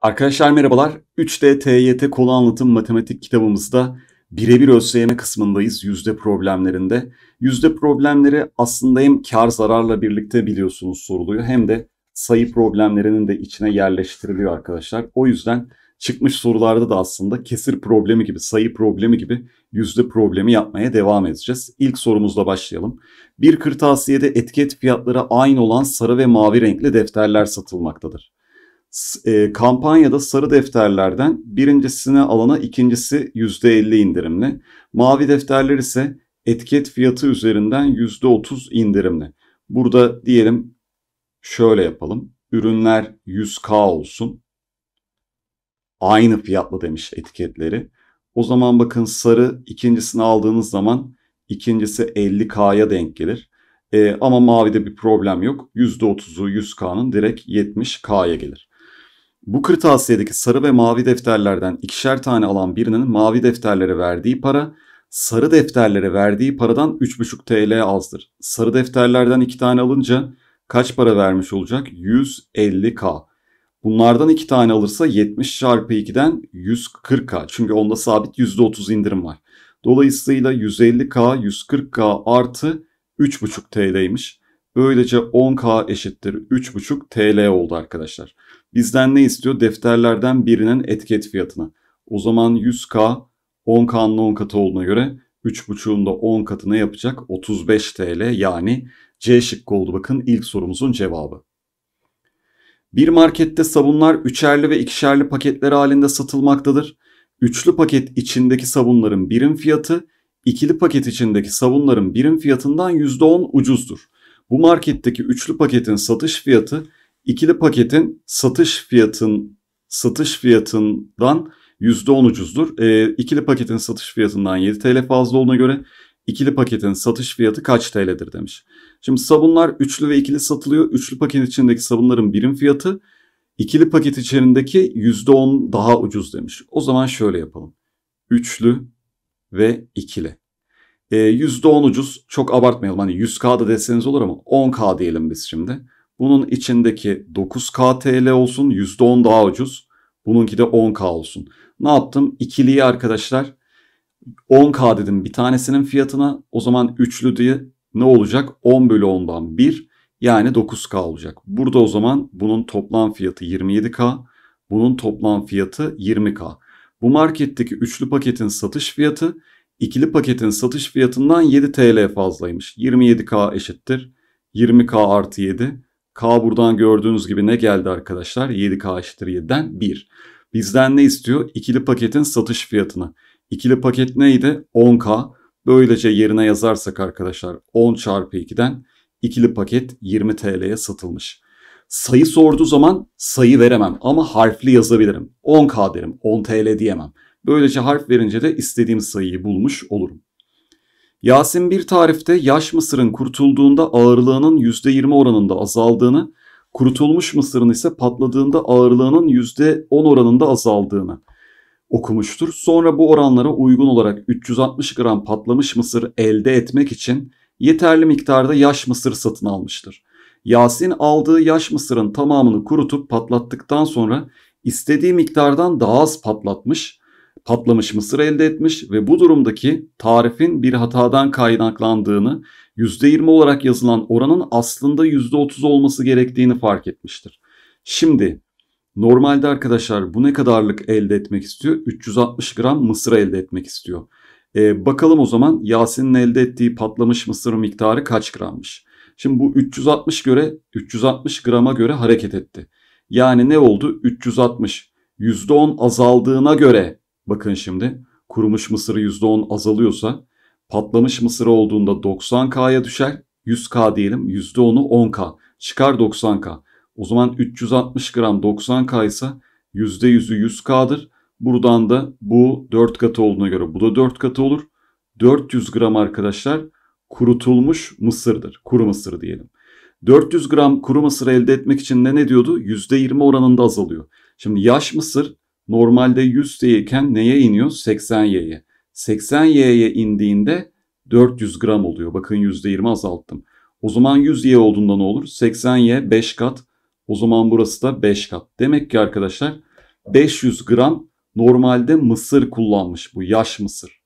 Arkadaşlar merhabalar. 3D TYT konu anlatım matematik kitabımızda birebir ÖSYM kısmındayız yüzde problemlerinde. Yüzde problemleri aslında hem kar zararla birlikte biliyorsunuz soruluyor hem de sayı problemlerinin de içine yerleştiriliyor arkadaşlar. O yüzden çıkmış sorularda da aslında kesir problemi gibi, sayı problemi gibi yüzde problemi yapmaya devam edeceğiz. İlk sorumuzla başlayalım. Bir kırtasiyede etiket fiyatları aynı olan sarı ve mavi renkli defterler satılmaktadır e, kampanyada sarı defterlerden birincisine alana ikincisi %50 indirimli. Mavi defterler ise etiket fiyatı üzerinden %30 indirimli. Burada diyelim şöyle yapalım. Ürünler 100K olsun. Aynı fiyatlı demiş etiketleri. O zaman bakın sarı ikincisini aldığınız zaman ikincisi 50K'ya denk gelir. E, ama mavide bir problem yok. %30'u 100K'nın direkt 70K'ya gelir. Bu kırtasiyedeki sarı ve mavi defterlerden ikişer tane alan birinin mavi defterlere verdiği para, sarı defterlere verdiği paradan 3,5 TL azdır. Sarı defterlerden 2 tane alınca kaç para vermiş olacak? 150K. Bunlardan 2 tane alırsa 70 çarpı 2'den 140K. Çünkü onda sabit %30 indirim var. Dolayısıyla 150K, 140K artı 3,5 TL'ymiş. Böylece 10K eşittir 3,5 TL oldu arkadaşlar. Bizden ne istiyor? Defterlerden birinin etiket fiyatına. O zaman 100K 10K'nın 10 katı olduğuna göre 3.5'un da 10 katını yapacak? 35 TL yani C şıkkı oldu bakın ilk sorumuzun cevabı. Bir markette sabunlar üçerli ve ikişerli paketler halinde satılmaktadır. Üçlü paket içindeki sabunların birim fiyatı, ikili paket içindeki sabunların birim fiyatından %10 ucuzdur. Bu marketteki üçlü paketin satış fiyatı İkili paketin satış fiyatın satış fiyatından %10 ucuzdur. E, ikili paketin satış fiyatından 7 TL fazla olduğuna göre ikili paketin satış fiyatı kaç TL'dir demiş. Şimdi sabunlar üçlü ve ikili satılıyor. Üçlü paket içindeki sabunların birim fiyatı ikili paket içerisindeki %10 daha ucuz demiş. O zaman şöyle yapalım. Üçlü ve ikili. E, ee, %10 ucuz çok abartmayalım. Hani 100K da deseniz olur ama 10K diyelim biz şimdi. Bunun içindeki 9K TL olsun %10 daha ucuz. Bununki de 10K olsun. Ne yaptım? İkiliyi arkadaşlar 10K dedim bir tanesinin fiyatına. O zaman üçlü diye ne olacak? 10 bölü 10'dan 1 yani 9K olacak. Burada o zaman bunun toplam fiyatı 27K. Bunun toplam fiyatı 20K. Bu marketteki üçlü paketin satış fiyatı ikili paketin satış fiyatından 7 TL fazlaymış. 27K eşittir. 20K artı 7 K buradan gördüğünüz gibi ne geldi arkadaşlar? 7K eşittir 7'den 1. Bizden ne istiyor? İkili paketin satış fiyatını. İkili paket neydi? 10K. Böylece yerine yazarsak arkadaşlar 10 çarpı 2'den ikili paket 20 TL'ye satılmış. Sayı sorduğu zaman sayı veremem ama harfli yazabilirim. 10K derim, 10 TL diyemem. Böylece harf verince de istediğim sayıyı bulmuş olurum. Yasin bir tarifte yaş mısırın kurtulduğunda ağırlığının %20 oranında azaldığını, kurutulmuş mısırın ise patladığında ağırlığının %10 oranında azaldığını okumuştur. Sonra bu oranlara uygun olarak 360 gram patlamış mısır elde etmek için yeterli miktarda yaş mısır satın almıştır. Yasin aldığı yaş mısırın tamamını kurutup patlattıktan sonra istediği miktardan daha az patlatmış patlamış mısır elde etmiş ve bu durumdaki tarifin bir hatadan kaynaklandığını, %20 olarak yazılan oranın aslında %30 olması gerektiğini fark etmiştir. Şimdi normalde arkadaşlar bu ne kadarlık elde etmek istiyor? 360 gram mısır elde etmek istiyor. Ee, bakalım o zaman Yasin'in elde ettiği patlamış mısır miktarı kaç grammış? Şimdi bu 360 göre 360 grama göre hareket etti. Yani ne oldu? 360 %10 azaldığına göre Bakın şimdi kurumuş mısır %10 azalıyorsa patlamış mısır olduğunda 90K'ya düşer. 100K diyelim %10'u 10K. Çıkar 90K. O zaman 360 gram 90K ise %100'ü 100K'dır. Buradan da bu 4 katı olduğuna göre bu da 4 katı olur. 400 gram arkadaşlar kurutulmuş mısırdır. Kuru mısır diyelim. 400 gram kuru mısır elde etmek için ne ne diyordu? %20 oranında azalıyor. Şimdi yaş mısır normalde 100 iken neye iniyor? 80Y'ye. 80Y'ye indiğinde 400 gram oluyor. Bakın %20 azalttım. O zaman 100Y olduğunda ne olur? 80Y 5 kat. O zaman burası da 5 kat. Demek ki arkadaşlar 500 gram normalde mısır kullanmış bu yaş mısır.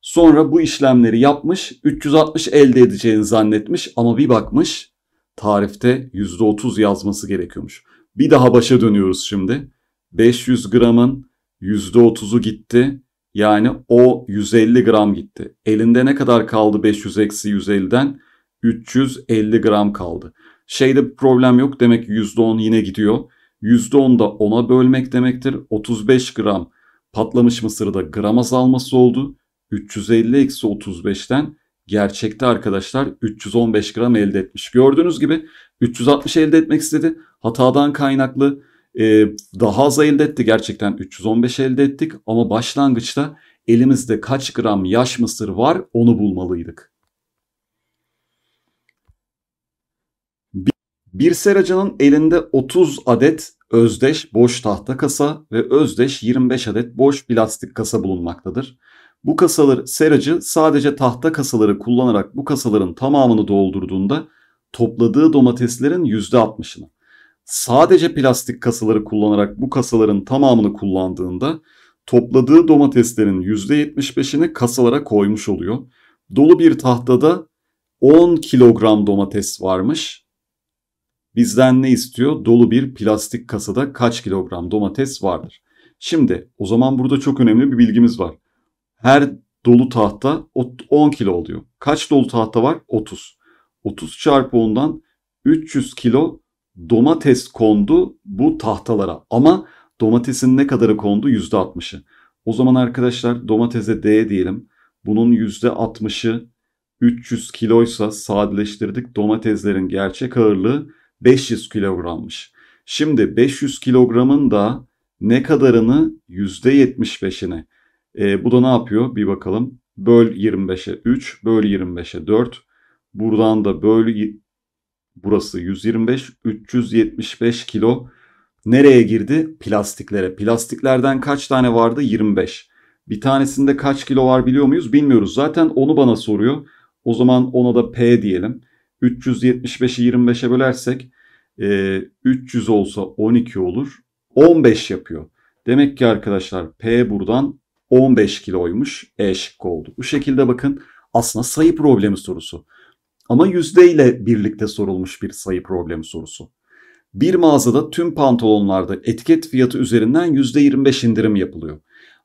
Sonra bu işlemleri yapmış 360 elde edeceğini zannetmiş ama bir bakmış tarifte %30 yazması gerekiyormuş. Bir daha başa dönüyoruz şimdi. 500 gramın %30'u gitti. Yani o 150 gram gitti. Elinde ne kadar kaldı 500 eksi 150'den? 350 gram kaldı. Şeyde bir problem yok. Demek ki %10 yine gidiyor. %10 da 10'a bölmek demektir. 35 gram patlamış mısırda gram azalması oldu. 350 eksi 35'ten gerçekte arkadaşlar 315 gram elde etmiş. Gördüğünüz gibi 360 elde etmek istedi. Hatadan kaynaklı e, daha az elde etti gerçekten 315 elde ettik ama başlangıçta elimizde kaç gram yaş mısır var onu bulmalıydık. Bir seracanın elinde 30 adet özdeş boş tahta kasa ve özdeş 25 adet boş plastik kasa bulunmaktadır. Bu kasalar seracı sadece tahta kasaları kullanarak bu kasaların tamamını doldurduğunda topladığı domateslerin %60'ını sadece plastik kasaları kullanarak bu kasaların tamamını kullandığında topladığı domateslerin %75'ini kasalara koymuş oluyor. Dolu bir tahtada 10 kilogram domates varmış. Bizden ne istiyor? Dolu bir plastik kasada kaç kilogram domates vardır? Şimdi o zaman burada çok önemli bir bilgimiz var. Her dolu tahta 10 kilo oluyor. Kaç dolu tahta var? 30. 30 çarpı 10'dan 300 kilo domates kondu bu tahtalara ama domatesin ne kadarı kondu %60'ı. O zaman arkadaşlar domatese D diyelim. Bunun %60'ı 300 kiloysa sadeleştirdik domateslerin gerçek ağırlığı 500 kilogrammış. Şimdi 500 kilogramın da ne kadarını %75'ini. E, bu da ne yapıyor? Bir bakalım. Böl 25'e 3, böl 25'e 4. Buradan da böl Burası 125 375 kilo. Nereye girdi? Plastiklere. Plastiklerden kaç tane vardı? 25. Bir tanesinde kaç kilo var biliyor muyuz? Bilmiyoruz. Zaten onu bana soruyor. O zaman ona da P diyelim. 375'i 25'e bölersek 300 e, olsa 12 olur. 15 yapıyor. Demek ki arkadaşlar P buradan 15 kiloymuş. E şıkkı oldu. Bu şekilde bakın aslında sayı problemi sorusu. Ama yüzde ile birlikte sorulmuş bir sayı problemi sorusu. Bir mağazada tüm pantolonlarda etiket fiyatı üzerinden %25 indirim yapılıyor.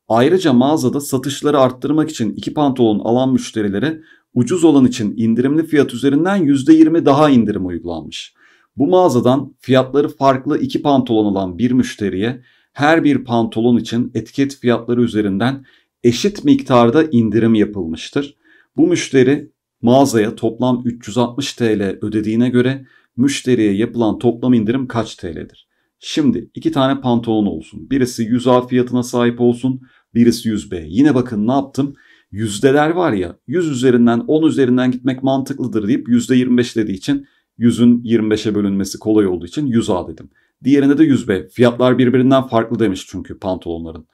Ayrıca mağazada satışları arttırmak için iki pantolon alan müşterilere ucuz olan için indirimli fiyat üzerinden %20 daha indirim uygulanmış. Bu mağazadan fiyatları farklı iki pantolon alan bir müşteriye her bir pantolon için etiket fiyatları üzerinden eşit miktarda indirim yapılmıştır. Bu müşteri Mağazaya toplam 360 TL ödediğine göre müşteriye yapılan toplam indirim kaç TL'dir? Şimdi iki tane pantolon olsun. Birisi 100A fiyatına sahip olsun. Birisi 100B. Yine bakın ne yaptım? Yüzdeler var ya 100 üzerinden 10 üzerinden gitmek mantıklıdır deyip %25 dediği için 100'ün 25'e bölünmesi kolay olduğu için 100A dedim. Diğerine de 100B. Fiyatlar birbirinden farklı demiş çünkü pantolonların.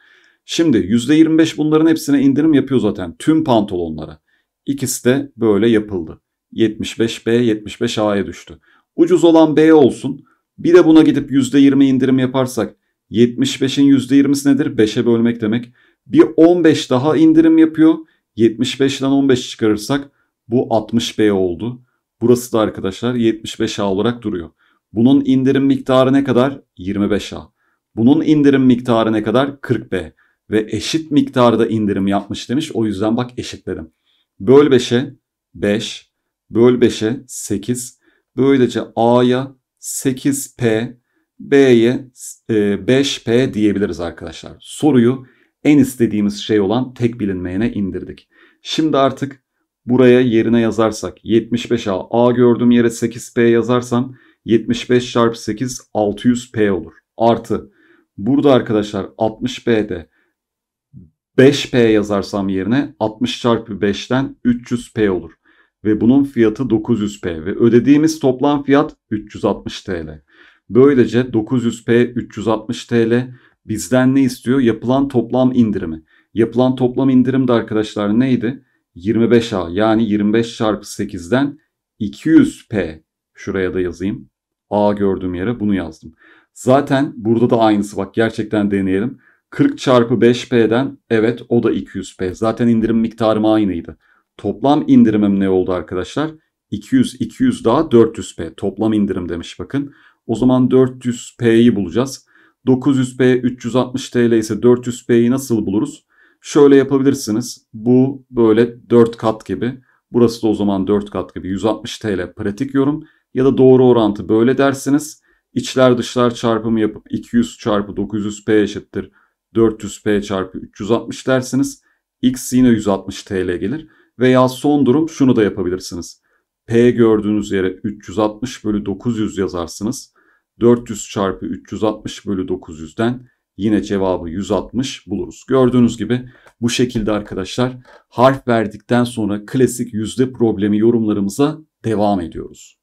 Şimdi %25 bunların hepsine indirim yapıyor zaten tüm pantolonlara. İkisi de böyle yapıldı. 75B 75A'ya düştü. Ucuz olan B olsun. Bir de buna gidip %20 indirim yaparsak 75'in %20'si nedir? 5'e bölmek demek. Bir 15 daha indirim yapıyor. 75'den 15 çıkarırsak bu 60B oldu. Burası da arkadaşlar 75A olarak duruyor. Bunun indirim miktarı ne kadar? 25A. Bunun indirim miktarı ne kadar? 40B. Ve eşit miktarda indirim yapmış demiş. O yüzden bak eşitledim. Böl 5'e 5. Böl 5'e 8. Böylece A'ya 8P, B'ye 5P e, diyebiliriz arkadaşlar. Soruyu en istediğimiz şey olan tek bilinmeyene indirdik. Şimdi artık buraya yerine yazarsak 75A, A gördüğüm yere 8P yazarsam 75 çarpı 8 600P olur. Artı burada arkadaşlar 60B'de 5P yazarsam yerine 60 çarpı 5'ten 300P olur. Ve bunun fiyatı 900P ve ödediğimiz toplam fiyat 360 TL. Böylece 900P 360 TL bizden ne istiyor? Yapılan toplam indirimi. Yapılan toplam indirim de arkadaşlar neydi? 25A yani 25 çarpı 8'den 200P şuraya da yazayım. A gördüğüm yere bunu yazdım. Zaten burada da aynısı bak gerçekten deneyelim. 40 çarpı 5P'den evet o da 200P. Zaten indirim miktarım aynıydı. Toplam indirimim ne oldu arkadaşlar? 200, 200 daha 400P. Toplam indirim demiş bakın. O zaman 400P'yi bulacağız. 900P 360 TL ise 400P'yi nasıl buluruz? Şöyle yapabilirsiniz. Bu böyle 4 kat gibi. Burası da o zaman 4 kat gibi 160 TL pratik yorum. Ya da doğru orantı böyle dersiniz. İçler dışlar çarpımı yapıp 200 çarpı 900P eşittir 400p çarpı 360 dersiniz. X yine 160 TL gelir. Veya son durum şunu da yapabilirsiniz. P gördüğünüz yere 360 bölü 900 yazarsınız. 400 çarpı 360 bölü 900'den yine cevabı 160 buluruz. Gördüğünüz gibi bu şekilde arkadaşlar harf verdikten sonra klasik yüzde problemi yorumlarımıza devam ediyoruz.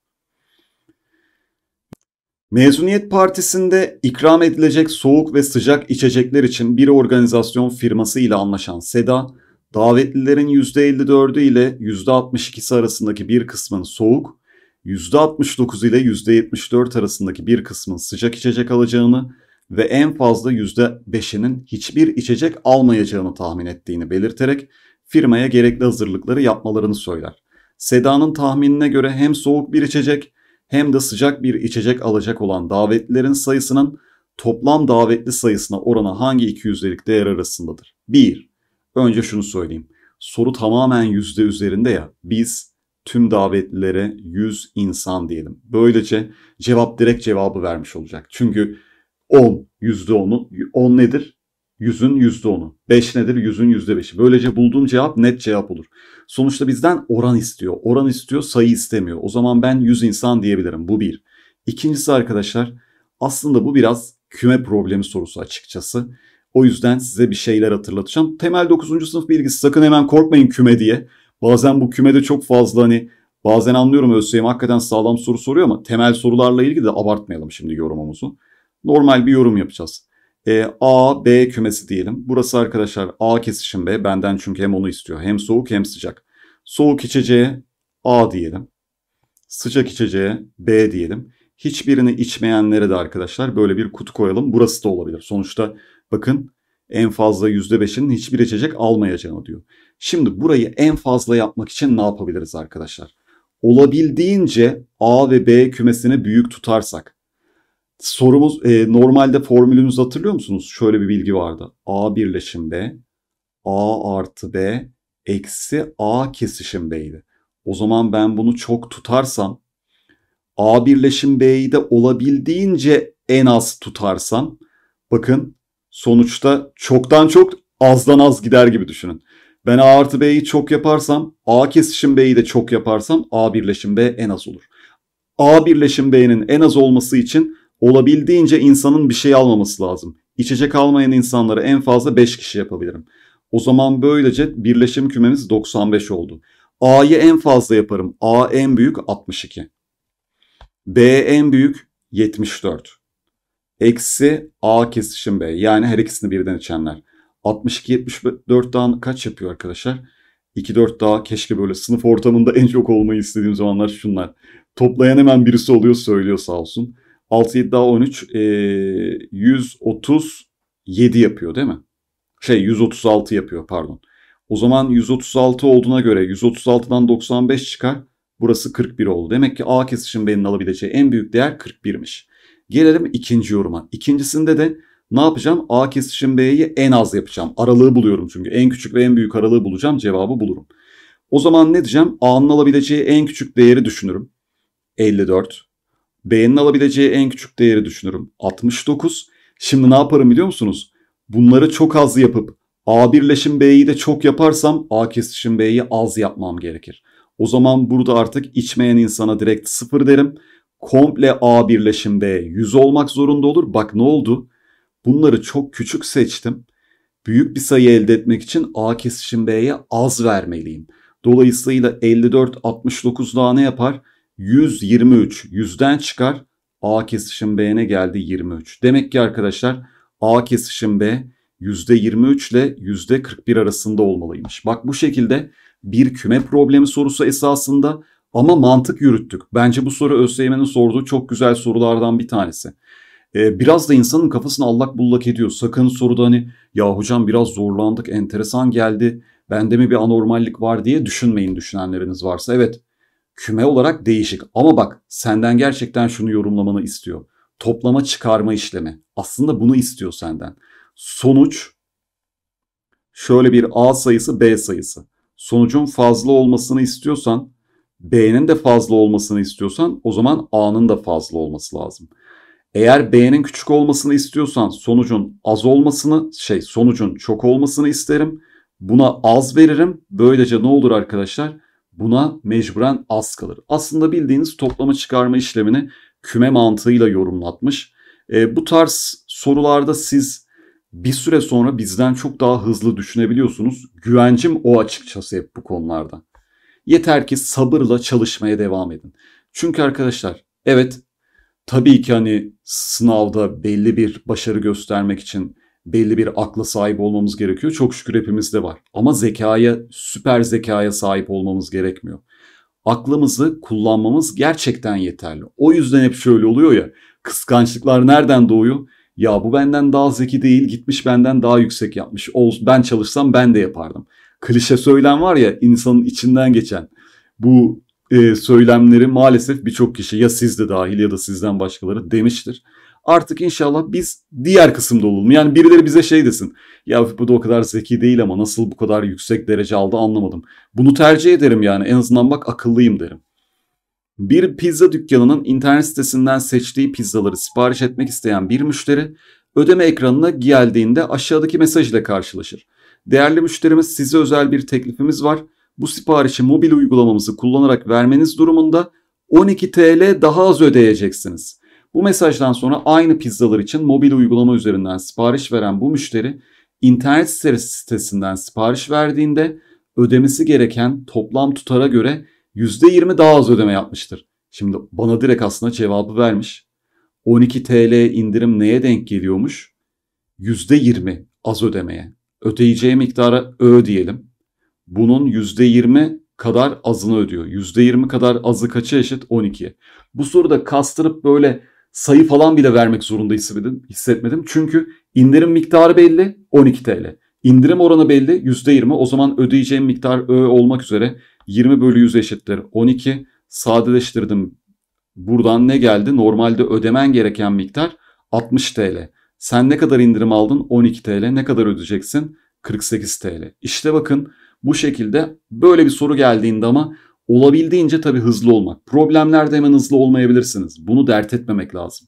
Mezuniyet partisinde ikram edilecek soğuk ve sıcak içecekler için bir organizasyon firması ile anlaşan Seda, davetlilerin %54'ü ile %62'si arasındaki bir kısmın soğuk, %69 ile %74 arasındaki bir kısmın sıcak içecek alacağını ve en fazla %5'inin hiçbir içecek almayacağını tahmin ettiğini belirterek firmaya gerekli hazırlıkları yapmalarını söyler. Seda'nın tahminine göre hem soğuk bir içecek hem de sıcak bir içecek alacak olan davetlilerin sayısının toplam davetli sayısına oranı hangi 200'lük değer arasındadır? 1. Önce şunu söyleyeyim. Soru tamamen yüzde üzerinde ya. Biz tüm davetlilere 100 insan diyelim. Böylece cevap direkt cevabı vermiş olacak. Çünkü 10, yüzde %10'u 10 nedir? 100'ün %10'u. 5 nedir? 100'ün %5'i. Böylece bulduğum cevap net cevap olur. Sonuçta bizden oran istiyor. Oran istiyor, sayı istemiyor. O zaman ben 100 insan diyebilirim. Bu bir. İkincisi arkadaşlar aslında bu biraz küme problemi sorusu açıkçası. O yüzden size bir şeyler hatırlatacağım. Temel 9. sınıf bilgisi sakın hemen korkmayın küme diye. Bazen bu kümede çok fazla hani bazen anlıyorum ÖSYM hakikaten sağlam soru soruyor ama temel sorularla ilgili de abartmayalım şimdi yorumumuzu. Normal bir yorum yapacağız. E, A, B kümesi diyelim. Burası arkadaşlar A kesişim B. Benden çünkü hem onu istiyor. Hem soğuk hem sıcak. Soğuk içeceğe A diyelim. Sıcak içeceğe B diyelim. Hiçbirini içmeyenlere de arkadaşlar böyle bir kutu koyalım. Burası da olabilir. Sonuçta bakın en fazla %5'inin hiçbir içecek almayacağını diyor. Şimdi burayı en fazla yapmak için ne yapabiliriz arkadaşlar? Olabildiğince A ve B kümesini büyük tutarsak Sorumuz e, normalde formülümüz hatırlıyor musunuz? Şöyle bir bilgi vardı. A birleşim B, A artı B eksi A kesişim kesişimdeydi. O zaman ben bunu çok tutarsam A birleşim B'yi de olabildiğince en az tutarsam bakın sonuçta çoktan çok azdan az gider gibi düşünün. Ben A artı B'yi çok yaparsam A kesişim B'yi de çok yaparsam A birleşim B en az olur. A birleşim B'nin en az olması için olabildiğince insanın bir şey almaması lazım. İçecek almayan insanları en fazla 5 kişi yapabilirim. O zaman böylece birleşim kümemiz 95 oldu. A'yı en fazla yaparım. A en büyük 62. B en büyük 74. Eksi A kesişim B. Yani her ikisini birden içenler. 62 74'dan kaç yapıyor arkadaşlar? 2-4 daha keşke böyle sınıf ortamında en çok olmayı istediğim zamanlar şunlar. Toplayan hemen birisi oluyor söylüyor sağ olsun. 6, 7 daha 13. E, 137 yapıyor değil mi? Şey 136 yapıyor pardon. O zaman 136 olduğuna göre 136'dan 95 çıkar. Burası 41 oldu. Demek ki A kesişim benim alabileceği en büyük değer 41'miş. Gelelim ikinci yoruma. İkincisinde de ne yapacağım? A kesişim B'yi en az yapacağım. Aralığı buluyorum çünkü. En küçük ve en büyük aralığı bulacağım. Cevabı bulurum. O zaman ne diyeceğim? A'nın alabileceği en küçük değeri düşünürüm. 54. B'nin alabileceği en küçük değeri düşünürüm. 69. Şimdi ne yaparım biliyor musunuz? Bunları çok az yapıp A birleşim B'yi de çok yaparsam A kesişim B'yi az yapmam gerekir. O zaman burada artık içmeyen insana direkt 0 derim. Komple A birleşim B 100 olmak zorunda olur. Bak ne oldu? Bunları çok küçük seçtim. Büyük bir sayı elde etmek için A kesişim B'ye az vermeliyim. Dolayısıyla 54 69 daha ne yapar? 123. 100'den çıkar. A kesişim B'ne geldi 23. Demek ki arkadaşlar A kesişim B %23 ile %41 arasında olmalıymış. Bak bu şekilde bir küme problemi sorusu esasında ama mantık yürüttük. Bence bu soru ÖSYM'nin sorduğu çok güzel sorulardan bir tanesi. Ee, biraz da insanın kafasını allak bullak ediyor. Sakın soruda hani ya hocam biraz zorlandık enteresan geldi bende mi bir anormallik var diye düşünmeyin düşünenleriniz varsa. Evet küme olarak değişik. Ama bak senden gerçekten şunu yorumlamanı istiyor. Toplama çıkarma işlemi. Aslında bunu istiyor senden. Sonuç şöyle bir A sayısı B sayısı. Sonucun fazla olmasını istiyorsan B'nin de fazla olmasını istiyorsan o zaman A'nın da fazla olması lazım. Eğer B'nin küçük olmasını istiyorsan sonucun az olmasını şey sonucun çok olmasını isterim. Buna az veririm. Böylece ne olur arkadaşlar? buna mecburen az kalır. Aslında bildiğiniz toplama çıkarma işlemini küme mantığıyla yorumlatmış. E, bu tarz sorularda siz bir süre sonra bizden çok daha hızlı düşünebiliyorsunuz. Güvencim o açıkçası hep bu konularda. Yeter ki sabırla çalışmaya devam edin. Çünkü arkadaşlar evet tabii ki hani sınavda belli bir başarı göstermek için belli bir akla sahip olmamız gerekiyor. Çok şükür hepimizde var. Ama zekaya, süper zekaya sahip olmamız gerekmiyor. Aklımızı kullanmamız gerçekten yeterli. O yüzden hep şöyle oluyor ya. Kıskançlıklar nereden doğuyor? Ya bu benden daha zeki değil, gitmiş benden daha yüksek yapmış. Ben çalışsam ben de yapardım. Klişe söylem var ya insanın içinden geçen. Bu e, söylemleri maalesef birçok kişi ya siz de dahil ya da sizden başkaları demiştir. Artık inşallah biz diğer kısımda olalım. Yani birileri bize şey desin. Ya bu da o kadar zeki değil ama nasıl bu kadar yüksek derece aldı anlamadım. Bunu tercih ederim yani en azından bak akıllıyım derim. Bir pizza dükkanının internet sitesinden seçtiği pizzaları sipariş etmek isteyen bir müşteri ödeme ekranına geldiğinde aşağıdaki mesaj ile karşılaşır. Değerli müşterimiz size özel bir teklifimiz var. Bu siparişi mobil uygulamamızı kullanarak vermeniz durumunda 12 TL daha az ödeyeceksiniz. Bu mesajdan sonra aynı pizzalar için mobil uygulama üzerinden sipariş veren bu müşteri internet sitesinden sipariş verdiğinde ödemesi gereken toplam tutara göre %20 daha az ödeme yapmıştır. Şimdi bana direkt aslında cevabı vermiş. 12 TL indirim neye denk geliyormuş? %20 az ödemeye. Ödeyeceği miktara Ö diyelim. Bunun %20 kadar azını ödüyor. %20 kadar azı kaça eşit? 12'ye. Bu soruda kastırıp böyle sayı falan bile vermek zorunda hissetmedim. hissetmedim. Çünkü indirim miktarı belli 12 TL. İndirim oranı belli %20. O zaman ödeyeceğim miktar Ö olmak üzere 20 bölü 100 eşittir 12. Sadeleştirdim. Buradan ne geldi? Normalde ödemen gereken miktar 60 TL. Sen ne kadar indirim aldın? 12 TL. Ne kadar ödeyeceksin? 48 TL. İşte bakın bu şekilde böyle bir soru geldiğinde ama Olabildiğince tabii hızlı olmak. Problemlerde hemen hızlı olmayabilirsiniz. Bunu dert etmemek lazım.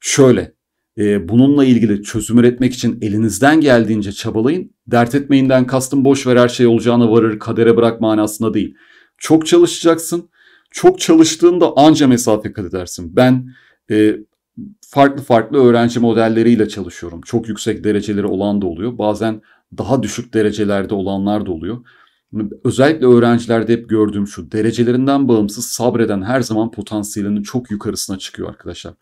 Şöyle e, bununla ilgili çözüm üretmek için elinizden geldiğince çabalayın. Dert etmeyinden kastım boş ver her şey olacağına varır kadere bırak manasında değil. Çok çalışacaksın. Çok çalıştığında anca mesafe kat edersin. Ben e, farklı farklı öğrenci modelleriyle çalışıyorum. Çok yüksek dereceleri olan da oluyor. Bazen daha düşük derecelerde olanlar da oluyor özellikle öğrencilerde hep gördüğüm şu derecelerinden bağımsız sabreden her zaman potansiyelinin çok yukarısına çıkıyor arkadaşlar.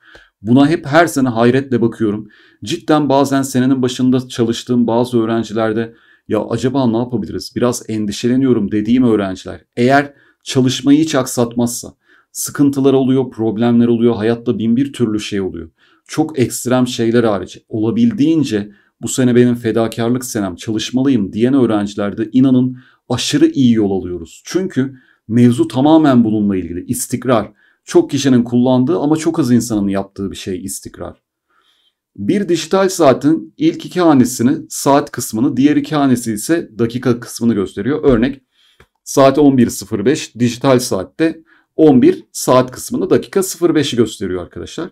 Buna hep her sene hayretle bakıyorum. Cidden bazen senenin başında çalıştığım bazı öğrencilerde ya acaba ne yapabiliriz? Biraz endişeleniyorum dediğim öğrenciler eğer çalışmayı hiç aksatmazsa sıkıntılar oluyor, problemler oluyor, hayatta bin bir türlü şey oluyor. Çok ekstrem şeyler hariç olabildiğince bu sene benim fedakarlık senem çalışmalıyım diyen öğrencilerde inanın aşırı iyi yol alıyoruz. Çünkü mevzu tamamen bununla ilgili. İstikrar. Çok kişinin kullandığı ama çok az insanın yaptığı bir şey istikrar. Bir dijital saatin ilk iki hanesini saat kısmını, diğer iki hanesi ise dakika kısmını gösteriyor. Örnek saat 11.05 dijital saatte 11 saat kısmını dakika 05'i gösteriyor arkadaşlar.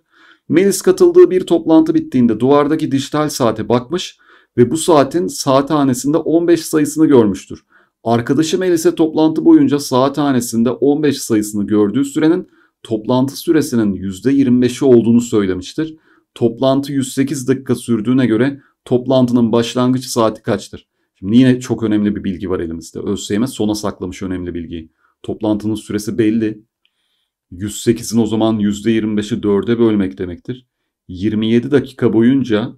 Melis katıldığı bir toplantı bittiğinde duvardaki dijital saate bakmış ve bu saatin saat hanesinde 15 sayısını görmüştür. Arkadaşı Melis'e toplantı boyunca saat saathanesinde 15 sayısını gördüğü sürenin toplantı süresinin %25'i olduğunu söylemiştir. Toplantı 108 dakika sürdüğüne göre toplantının başlangıç saati kaçtır? Şimdi yine çok önemli bir bilgi var elimizde. ÖSYM sona saklamış önemli bilgiyi. Toplantının süresi belli. 108'in o zaman %25'i 4'e bölmek demektir. 27 dakika boyunca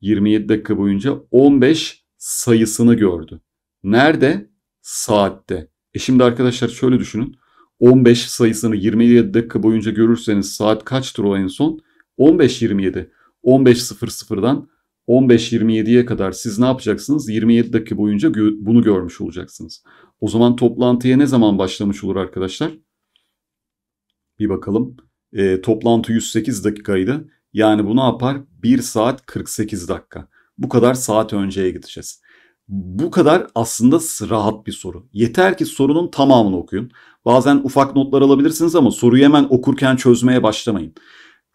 27 dakika boyunca 15 sayısını gördü. Nerede? saatte. E şimdi arkadaşlar şöyle düşünün. 15 sayısını 27 dakika boyunca görürseniz saat kaçtır o en son? 15.27. 15.00'dan 15.27'ye kadar siz ne yapacaksınız? 27 dakika boyunca gö- bunu görmüş olacaksınız. O zaman toplantıya ne zaman başlamış olur arkadaşlar? Bir bakalım. E, toplantı 108 dakikaydı. Yani bu ne yapar? 1 saat 48 dakika. Bu kadar saat önceye gideceğiz. Bu kadar aslında rahat bir soru. Yeter ki sorunun tamamını okuyun. Bazen ufak notlar alabilirsiniz ama soruyu hemen okurken çözmeye başlamayın.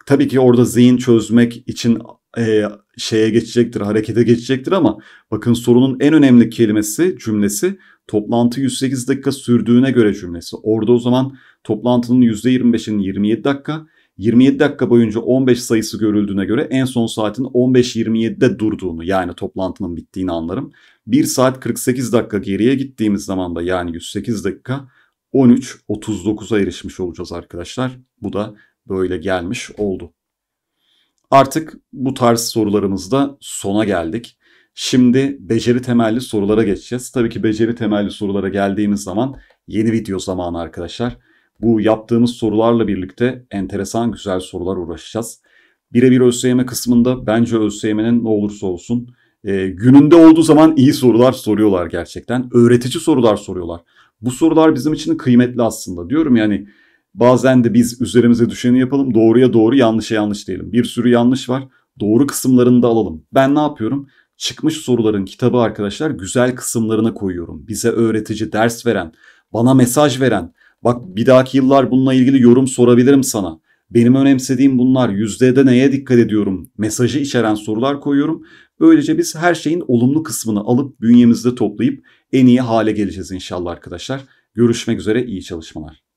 Tabii ki orada zihin çözmek için e, şeye geçecektir, harekete geçecektir ama bakın sorunun en önemli kelimesi, cümlesi toplantı 108 dakika sürdüğüne göre cümlesi. Orada o zaman toplantının %25'inin 27 dakika, 27 dakika boyunca 15 sayısı görüldüğüne göre en son saatin 15.27'de durduğunu yani toplantının bittiğini anlarım. 1 saat 48 dakika geriye gittiğimiz zaman da yani 108 dakika 13.39'a erişmiş olacağız arkadaşlar. Bu da böyle gelmiş oldu. Artık bu tarz sorularımızda sona geldik. Şimdi beceri temelli sorulara geçeceğiz. Tabii ki beceri temelli sorulara geldiğimiz zaman yeni video zamanı arkadaşlar. Bu yaptığımız sorularla birlikte enteresan güzel sorular uğraşacağız. Birebir ÖSYM kısmında bence ÖSYM'nin ne olursa olsun e, gününde olduğu zaman iyi sorular soruyorlar gerçekten. Öğretici sorular soruyorlar. Bu sorular bizim için kıymetli aslında. Diyorum yani bazen de biz üzerimize düşeni yapalım. Doğruya doğru yanlışa yanlış diyelim. Bir sürü yanlış var. Doğru kısımlarını da alalım. Ben ne yapıyorum? Çıkmış soruların kitabı arkadaşlar güzel kısımlarına koyuyorum. Bize öğretici ders veren, bana mesaj veren, Bak bir dahaki yıllar bununla ilgili yorum sorabilirim sana. Benim önemsediğim bunlar. Yüzde de neye dikkat ediyorum? Mesajı içeren sorular koyuyorum. Böylece biz her şeyin olumlu kısmını alıp bünyemizde toplayıp en iyi hale geleceğiz inşallah arkadaşlar. Görüşmek üzere iyi çalışmalar.